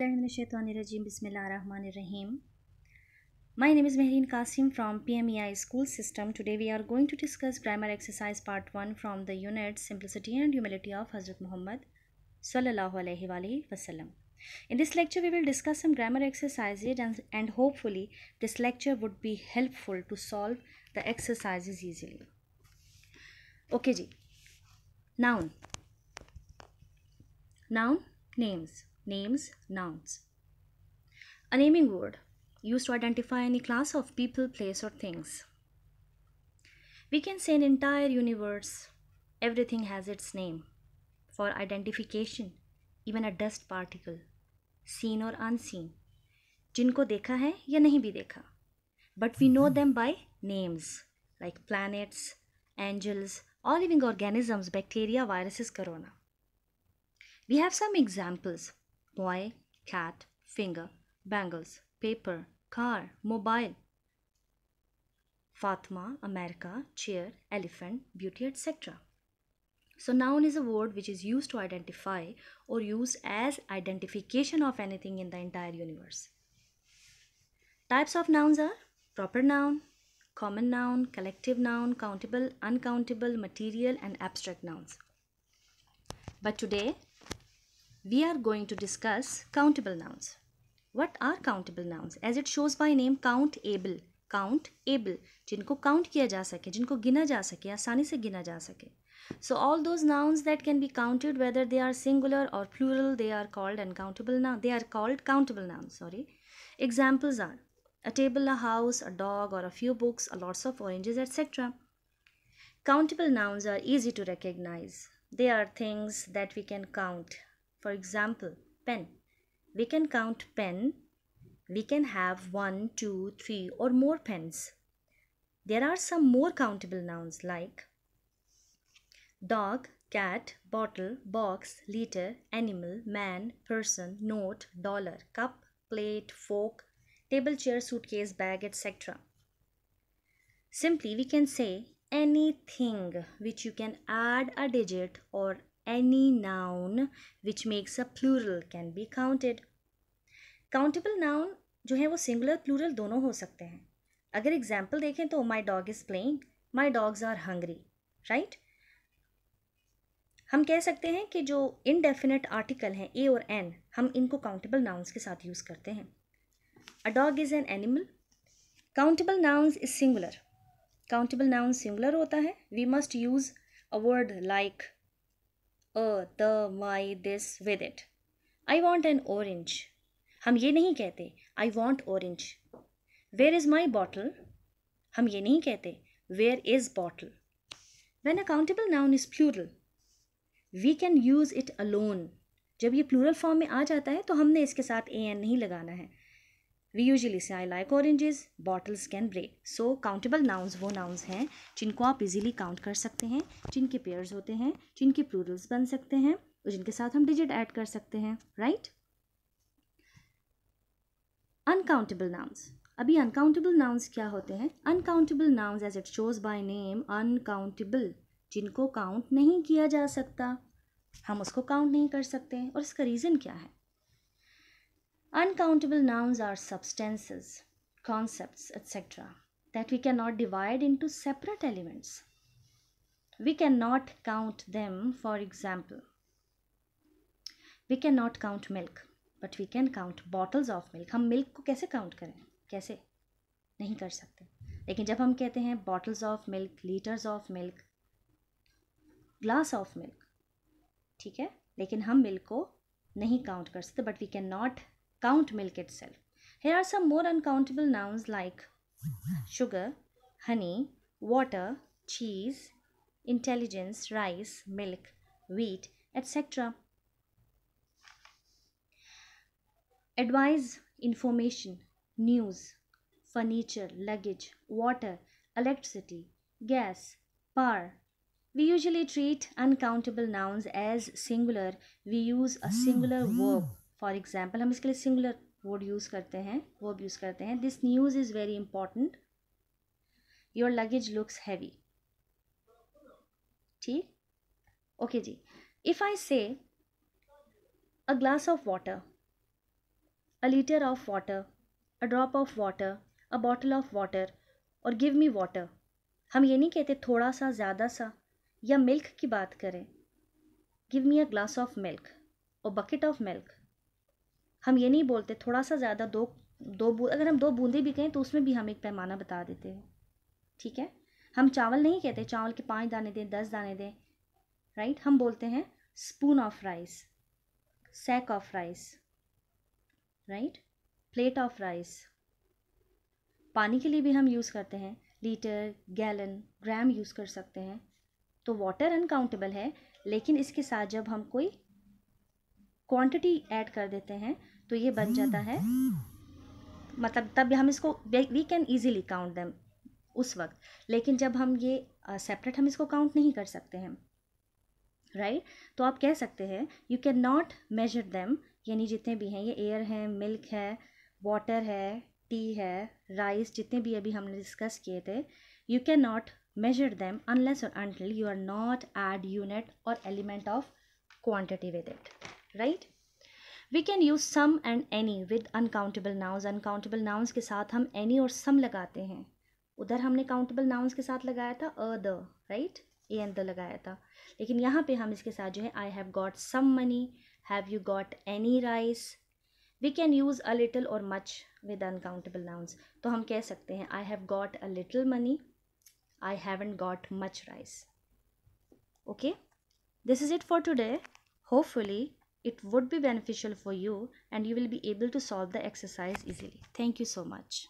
My name is Mehreen Kasim from PMEI School System. Today we are going to discuss grammar exercise part 1 from the unit Simplicity and Humility of Hazrat Muhammad Sallallahu Alaihi In this lecture we will discuss some grammar exercises and, and hopefully this lecture would be helpful to solve the exercises easily. Okay ji. Noun. Noun names names, nouns. A naming word used to identify any class of people, place, or things. We can say an entire universe, everything has its name for identification, even a dust particle, seen or unseen, जिनको देखा है या नहीं भी देखा but we know mm-hmm. them by names like planets, angels, all living organisms, bacteria, viruses, corona. We have some examples boy, cat, finger, bangles, paper, car, mobile. Fatma, America, chair, elephant, beauty, etc. So noun is a word which is used to identify or used as identification of anything in the entire universe. Types of nouns are proper noun, common noun, collective noun, countable, uncountable, material and abstract nouns. But today we are going to discuss countable nouns. What are countable nouns? As it shows by name countable, countable, count count kiya ja sake, jinko gina ja sake, aasani se gina ja sake. So all those nouns that can be counted whether they are singular or plural they are called uncountable nouns. They are called countable nouns, sorry. Examples are a table, a house, a dog or a few books, a lots of oranges etc. Countable nouns are easy to recognize. They are things that we can count. For example, pen. We can count pen. We can have one, two, three or more pens. There are some more countable nouns like dog, cat, bottle, box, liter, animal, man, person, note, dollar, cup, plate, fork, table, chair, suitcase, bag, etc. Simply, we can say anything which you can add a digit or any noun which makes a plural can be counted. Countable noun जो है वो singular plural दोनों हो सकते हैं अगर example देखें तो my dog is playing my dogs are hungry right हम कह सकते हैं कि जो इनडेफिनेट आर्टिकल हैं ए और एन हम इनको काउंटेबल nouns के साथ यूज़ करते हैं a dog is an animal countable nouns is singular countable noun singular होता है we must use a word like a the my this with it I want an orange हम ये नहीं कहते I want orange where is my bottle हम ये नहीं कहते where is bottle when accountable noun is plural we can use it alone जब ये प्लूरल फॉर्म में आ जाता है तो हमने इसके साथ ए एन नहीं लगाना है we usually say I like oranges bottles can break so countable nouns वो नाउन्स हैं जिनको आप इजीली काउंट कर सकते हैं जिनके पेयर्स होते हैं जिनके प्लूरल्स बन सकते हैं और जिनके साथ हम डिजिट ऐड कर सकते हैं राइट अनकाउंटेबल नाउन्स अभी अनकाउंटेबल नाउन्स क्या होते हैं uncountable nouns as it shows by name uncountable जिनको काउंट नहीं किया जा सकता हम उसको काउंट नहीं कर सकते और इसका रीज़न क्या है Uncountable nouns are substances, concepts, etc., that we cannot divide into separate elements. We cannot count them, for example, we cannot count milk, but we can count bottles of milk. हम milk को कैसे count करें कैसे नहीं कर सकते लेकिन जब हम कहते हैं bottles of milk, liters of milk, glass of milk, ठीक है लेकिन हम milk को नहीं count कर सकते But we cannot count milk itself. Here are some more uncountable nouns like sugar, honey, water, cheese, intelligence, rice, milk, wheat, etc. Advice, information, news, furniture, luggage, water, electricity, gas, power. We usually treat uncountable nouns as singular. We use a singular verb for example हम इसके लिए singular word use करते हैं verb use करते हैं this news is very important your luggage looks heavy ठीक okay जी if I say a glass of water a litre of water a drop of water a bottle of water और give me water हम ये नहीं कहते थोड़ा सा ज़्यादा सा या मिल्क की बात करें give me a glass of milk और बकेट ऑफ मिल्क हम ये नहीं बोलते थोड़ा सा ज़्यादा दो दो बूंद अगर हम दो बूंदे भी कहें तो उसमें भी हम एक पैमाना बता देते हैं ठीक है हम चावल नहीं कहते चावल के पाँच दाने दें दस दाने दें राइट हम बोलते हैं spoon of rice sack of rice right plate of rice पानी के लिए भी हम यूज़ करते हैं लीटर गैलन ग्राम यूज़ कर सकते हैं तो वाटर अनकाउंटेबल है लेकिन इसके साथ जब हम कोई क्वांटिटी ऐड कर देते हैं तो ये बन जाता है मतलब तब हम इसको we can easily count them उस वक्त लेकिन जब हम ये सेपरेट हम इसको काउंट नहीं कर सकते हैं राइट right? तो आप कह सकते हैं you can not measure them यानी जितने भी हैं ये एयर हैं मिल्क है वाटर है टी है राइस जितने भी अभी हमने डिस्कस किए थे you can not measure them unless और until you are not add unit और element of quantity with it right we can use some and any with uncountable nouns uncountable nouns के साथ हम एनी और सम लगाते हैं उधर हमने काउंटेबल नाउन्स के साथ लगाया था a the right a an the लगाया था लेकिन यहाँ पे हम इसके साथ जो है I have got some money have you got any rice we can use a little और मच विद अनकाउंटेबल नाउन्स तो हम कह सकते हैं I have got a little money I haven't got much rice okay this is it for today hopefully it would be beneficial for you and you will be able to solve the exercise easily. Thank you so much.